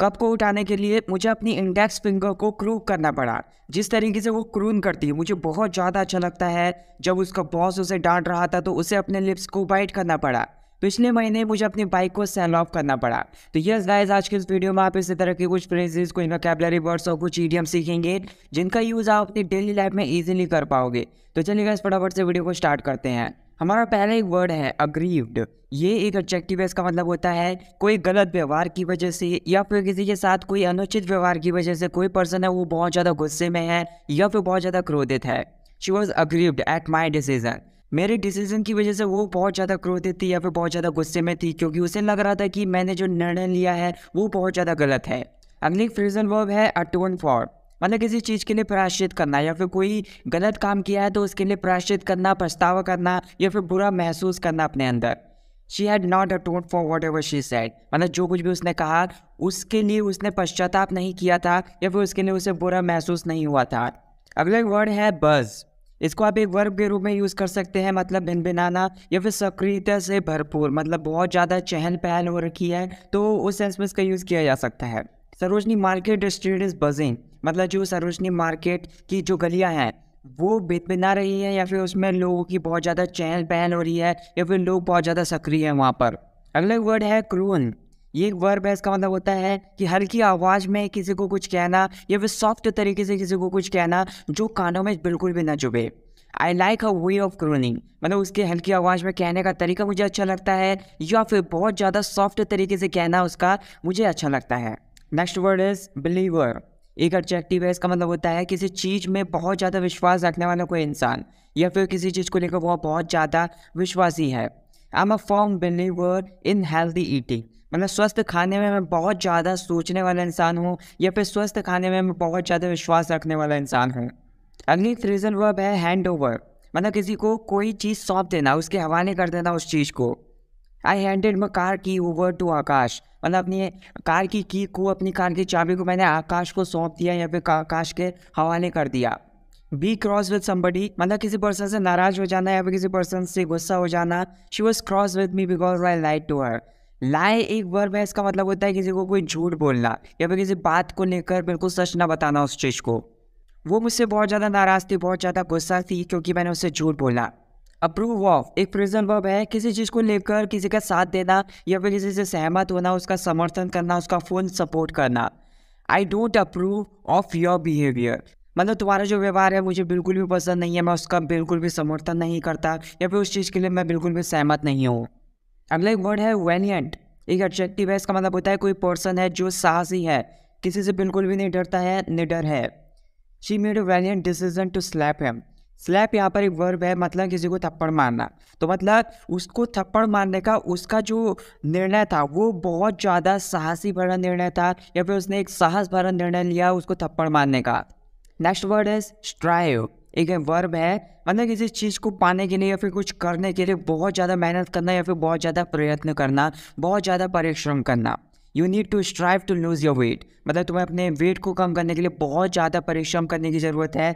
cup को उठाने के लिए मुझे अपनी इंडेक्स फिंगर को क्रूव करना पड़ा जिस तरीके से वो क्रून करती है मुझे बहुत ज़्यादा अच्छा लगता है जब उसका बॉस उसे डांट रहा था तो उसे अपने लिप्स को बाइट करना पड़ा पिछले महीने मुझे अपनी बाइक को सेल ऑफ करना पड़ा तो यस गाइस आज के इस वीडियो में आप इसी तरह के कुछ फ्रेजेस कुछ वैकेबलरी वर्ड्स और कुछ ईडियम सीखेंगे जिनका यूज़ आप अपनी डेली लाइफ में ईजिली कर पाओगे तो चलिए गाइस फटाफट से वीडियो को स्टार्ट करते हैं हमारा पहला एक वर्ड है अग्रीव्ड ये एक ऑब्जेक्टिव है इसका मतलब होता है कोई गलत व्यवहार की वजह से या फिर किसी के साथ कोई अनुचित व्यवहार की वजह से कोई पर्सन है वो बहुत ज़्यादा गुस्से में है या फिर बहुत ज़्यादा क्रोधित है she was aggrieved at my decision मेरे डिसीजन की वजह से वो बहुत ज़्यादा क्रोधित थी या फिर बहुत ज़्यादा गुस्से में थी क्योंकि उसे लग रहा था कि मैंने जो निर्णय लिया है वो बहुत ज़्यादा गलत है अगली फ्रीजन वर्ब है अटोन फॉर मतलब किसी चीज़ के लिए प्रायश्चित करना या फिर कोई गलत काम किया है तो उसके लिए प्रायश्चित करना पछतावा करना या फिर बुरा महसूस करना अपने अंदर शी हैड नॉट अटोट for whatever she said मतलब जो कुछ भी उसने कहा उसके लिए उसने पश्चाताप नहीं किया था या फिर उसके लिए उसे बुरा महसूस नहीं हुआ था अगला एक वर्ड है बज़ इसको आप एक वर्ब के रूप में यूज़ कर सकते हैं मतलब भिन भिनाना या फिर सक्रियता से भरपूर मतलब बहुत ज़्यादा चहल पहल हो रखी है तो उस सेंस में इसका यूज़ किया जा सकता है Sarojini market street is buzzing मतलब जो सरोजनी मार्केट की जो गलियाँ हैं वो बिना रही है या फिर उसमें लोगों की बहुत ज़्यादा चहल पहल हो रही है या फिर लोग बहुत ज़्यादा सक्रिय हैं वहाँ पर अगला वर्ड है क्रून ये एक वर्ब है इसका मतलब होता है कि हल्की आवाज़ में किसी को कुछ कहना या फिर सॉफ्ट तरीके से किसी को कुछ कहना जो कानों में बिल्कुल भी ना चुभे I like a way of क्रोनिंग मतलब उसके हल्की आवाज़ में कहने का तरीका मुझे अच्छा लगता है या फिर बहुत ज़्यादा सॉफ्ट तरीके से कहना उसका मुझे अच्छा लगता है नेक्स्ट वर्ड इज बिलीवर एक एडजेक्टिव है इसका मतलब होता है किसी चीज़ में बहुत ज़्यादा विश्वास रखने वाला कोई इंसान या फिर किसी चीज़ को लेकर वह बहुत ज़्यादा विश्वासी है I am a firm believer in healthy eating मतलब स्वस्थ खाने में मैं बहुत ज़्यादा सोचने वाला इंसान हूँ या फिर स्वस्थ खाने में मैं बहुत ज़्यादा विश्वास रखने वाला इंसान हूँ अगली रीजन वर्ब है हैंड ओवर मतलब किसी को कोई चीज़ सौंप देना उसके हवाले कर देना उस चीज़ को I handed my car keys over to Aakash मतलब अपनी कार की की को अपनी कार की चाबी को मैंने आकाश को सौंप दिया या फिर आकाश के हवाले कर दिया बी क्रॉस विद समबडी मतलब किसी पर्सन से नाराज हो जाना या फिर किसी पर्सन से गुस्सा हो जाना she was cross with me because I lied to her लाए एक वर्ब है इसका मतलब होता है किसी को कोई झूठ बोलना या फिर किसी बात को लेकर बिल्कुल सच ना बताना उस चीज़ को वो मुझसे बहुत ज़्यादा नाराज़ थी बहुत ज़्यादा गुस्सा थी क्योंकि मैंने उससे झूठ बोला अप्रूव ऑफ एक प्रिजन वर्ब है किसी चीज़ को लेकर किसी का साथ देना या फिर किसी से सहमत होना उसका समर्थन करना उसका फुल सपोर्ट करना I don't approve of your behaviour मतलब तुम्हारा जो व्यवहार है मुझे बिल्कुल भी पसंद नहीं है मैं उसका बिल्कुल भी समर्थन नहीं करता या फिर उस चीज़ के लिए मैं बिल्कुल भी सहमत नहीं हूँ अगला एक वर्ड है वेनियंट एक एडजेक्टिव है इसका मतलब होता है कोई पर्सन है जो साहसी है किसी से बिल्कुल भी नहीं डरता है निडर है she made a valiant decision to slap him slap यहाँ पर एक वर्ब है मतलब किसी को थप्पड़ मारना तो मतलब उसको थप्पड़ मारने का उसका जो निर्णय था वो बहुत ज़्यादा साहसी भरा निर्णय था या फिर उसने एक साहस भरा निर्णय लिया उसको थप्पड़ मारने का नेक्स्ट वर्ड इज स्ट्राइव एक वर्ब है मतलब किसी चीज़ को पाने के लिए या फिर कुछ करने के लिए बहुत ज़्यादा मेहनत करना या फिर बहुत ज़्यादा प्रयत्न करना बहुत ज़्यादा परिश्रम करना you need to strive to lose your weight मतलब तुम्हें अपने वेट को कम करने के लिए बहुत ज़्यादा परिश्रम करने की ज़रूरत है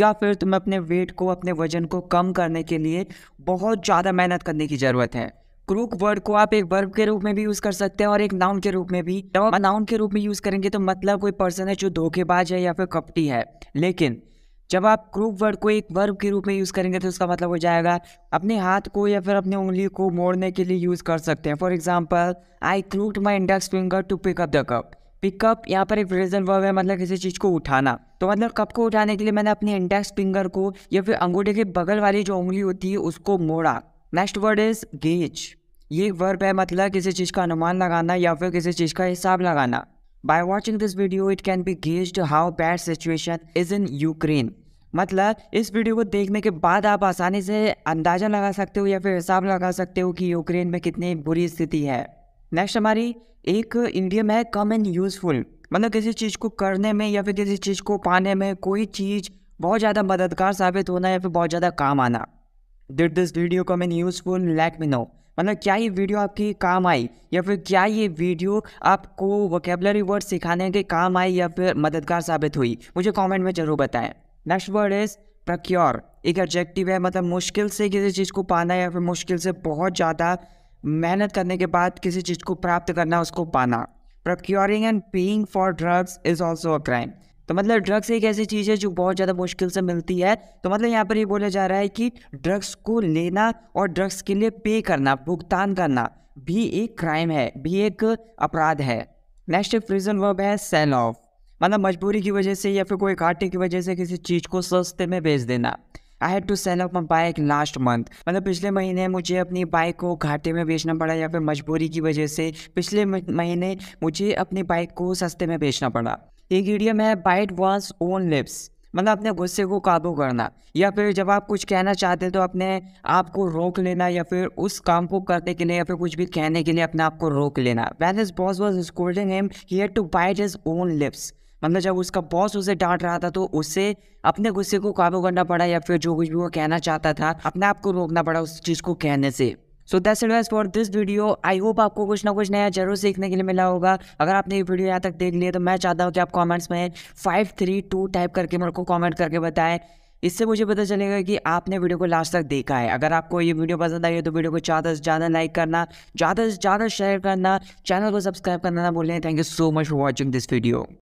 या फिर तुम्हें अपने वेट को अपने वजन को कम करने के लिए बहुत ज़्यादा मेहनत करने की ज़रूरत है क्रूक वर्ड को आप एक वर्ब के रूप में भी यूज़ कर सकते हैं और एक नाउन के रूप में भी जब आप नाउन के रूप में यूज़ करेंगे तो मतलब कोई पर्सन है जो धोखेबाज है या फिर कपटी है लेकिन जब आप क्रूप वर्ड को एक वर्ब के रूप में यूज़ करेंगे तो उसका मतलब हो जाएगा अपने हाथ को या फिर अपने उंगली को मोड़ने के लिए यूज़ कर सकते हैं for example I crooked my index finger to pick up the cup pick up यहाँ पर एक रिजन वर्ब है मतलब किसी चीज़ को उठाना तो मतलब कप को उठाने के लिए मैंने अपने इंडेक्स फिंगर को या फिर अंगूठे के बगल वाली जो उंगली होती है उसको मोड़ा नेक्स्ट वर्ड इज गेज ये वर्ब है मतलब किसी चीज़ का अनुमान लगाना या फिर किसी चीज़ का हिसाब लगाना by watching this video it can be gauge how bad situation is in Ukraine मतलब इस वीडियो को देखने के बाद आप आसानी से अंदाज़ा लगा सकते हो या फिर हिसाब लगा सकते हो कि यूक्रेन में कितनी बुरी स्थिति है नेक्स्ट हमारी एक इंडियम है कम एंड यूज़फुल मतलब किसी चीज़ को करने में या फिर किसी चीज़ को पाने में कोई चीज़ बहुत ज़्यादा मददगार साबित होना या फिर बहुत ज़्यादा काम आना did this video come and useful let me know मतलब क्या ये वीडियो आपके काम आई या फिर क्या ये वीडियो आपको वोकेबलरी वर्ड सिखाने के काम आई या फिर मददगार साबित हुई मुझे कमेंट में ज़रूर बताएं नेक्स्ट वर्ड इज़ प्रक्योर एक एडजेक्टिव है मतलब मुश्किल से किसी चीज़ को पाना या फिर मुश्किल से बहुत ज़्यादा मेहनत करने के बाद किसी चीज़ को प्राप्त करना उसको पाना procuring and paying for drugs is also a crime तो मतलब ड्रग्स एक ऐसी चीज़ है जो बहुत ज़्यादा मुश्किल से मिलती है तो मतलब यहाँ पर ये बोला जा रहा है कि ड्रग्स को लेना और ड्रग्स के लिए पे करना भुगतान करना भी एक क्राइम है भी एक अपराध है नेक्स्ट प्रिजन वर्ब है सेल ऑफ मतलब मजबूरी की वजह से या फिर कोई घाटे की वजह से किसी चीज़ को सस्ते में बेच देना I had to sell off my bike last month मतलब पिछले महीने मुझे अपनी बाइक को घाटे में बेचना पड़ा या फिर मजबूरी की वजह से पिछले महीने मुझे अपनी बाइक को सस्ते में बेचना पड़ा एक ईडियम है बाइट वॉन्स ओन लिप्स मतलब अपने गुस्से को काबू करना या फिर जब आप कुछ कहना चाहते हैं तो अपने आप को रोक लेना या फिर उस काम को करने के लिए या फिर कुछ भी कहने के लिए अपने आप को रोक लेना when his boss was scolding him he had to bite his own lips मतलब जब उसका बॉस उसे डांट रहा था तो उसे अपने गुस्से को काबू करना पड़ा या फिर जो कुछ भी वो कहना चाहता था अपने आप को रोकना पड़ा उस चीज़ को कहने से so that's it was for this video I hope आपको कुछ ना कुछ नया जरूर सीखने के लिए मिला होगा अगर आपने ये वीडियो यहाँ तक देख लिया तो मैं चाहता हूँ कि आप कॉमेंट्स में फाइव थ्री टू टाइप करके मेरे को कॉमेंट करके बताएं इससे मुझे पता चलेगा कि आपने वीडियो को लास्ट तक देखा है अगर आपको ये वीडियो पसंद आई है तो वीडियो को ज़्यादा से ज़्यादा लाइक करना ज़्यादा से ज़्यादा शेयर करना चैनल को सब्सक्राइब करना ना भूलें thank you so much for watching this video